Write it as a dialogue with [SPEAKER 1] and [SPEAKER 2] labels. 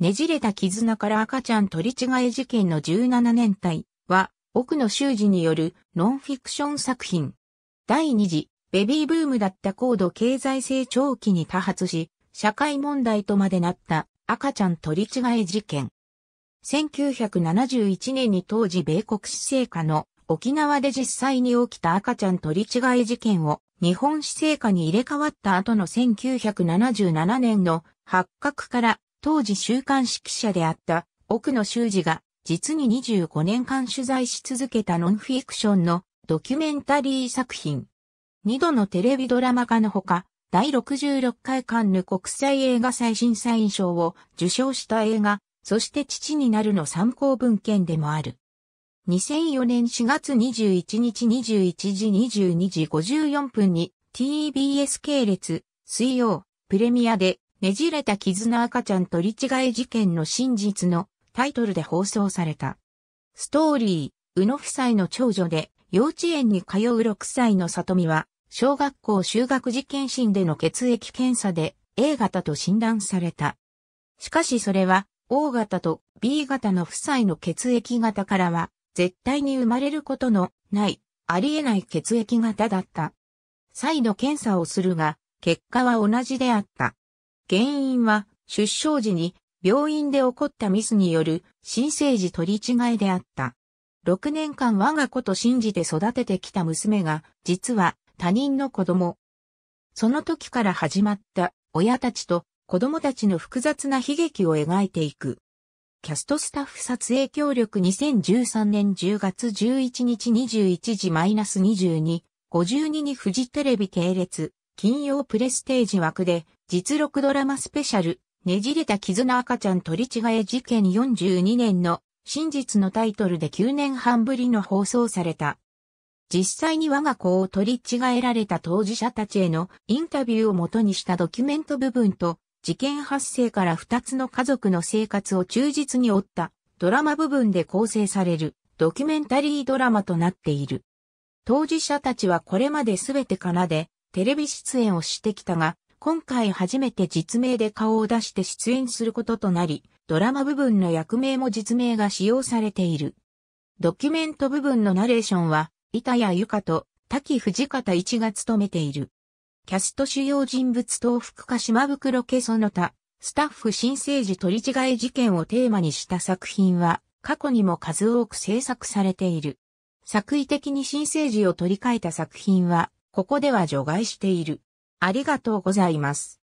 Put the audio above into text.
[SPEAKER 1] ねじれた絆から赤ちゃん取り違え事件の17年体は、奥野修二によるノンフィクション作品。第2次、ベビーブームだった高度経済成長期に多発し、社会問題とまでなった赤ちゃん取り違え事件。1971年に当時米国施政下の沖縄で実際に起きた赤ちゃん取り違え事件を日本施政下に入れ替わった後の1977年の発覚から当時週刊式者であった奥野修二が実に25年間取材し続けたノンフィクションのドキュメンタリー作品。二度のテレビドラマ化のほか、第66回カンヌ国際映画最新査員賞を受賞した映画、そして父になるの参考文献でもある。2004年4月21日21時22時54分に TBS 系列水曜プレミアでねじれた傷の赤ちゃん取り違え事件の真実のタイトルで放送された。ストーリー、宇野夫妻の長女で幼稚園に通う6歳の里美は、小学校就学時検診での血液検査で A 型と診断された。しかしそれは O 型と B 型の夫妻の血液型からは絶対に生まれることのないありえない血液型だった。再度検査をするが結果は同じであった。原因は出生時に病院で起こったミスによる新生児取り違いであった。6年間我が子と信じて育ててきた娘が実は他人の子供。その時から始まった親たちと子供たちの複雑な悲劇を描いていく。キャストスタッフ撮影協力2013年10月11日21時 -22、52にフジテレビ系列、金曜プレステージ枠で実録ドラマスペシャル、ねじれた絆赤ちゃん取り違え事件42年の真実のタイトルで9年半ぶりの放送された。実際に我が子を取り違えられた当事者たちへのインタビューをもとにしたドキュメント部分と、事件発生から2つの家族の生活を忠実に追ったドラマ部分で構成されるドキュメンタリードラマとなっている。当事者たちはこれまで全てかなでテレビ出演をしてきたが、今回初めて実名で顔を出して出演することとなり、ドラマ部分の役名も実名が使用されている。ドキュメント部分のナレーションは、板谷由香と滝藤方一が務めている。キャスト主要人物東福か島袋家その他、スタッフ新生児取り違い事件をテーマにした作品は、過去にも数多く制作されている。作為的に新生児を取り替えた作品は、ここでは除外している。ありがとうございます。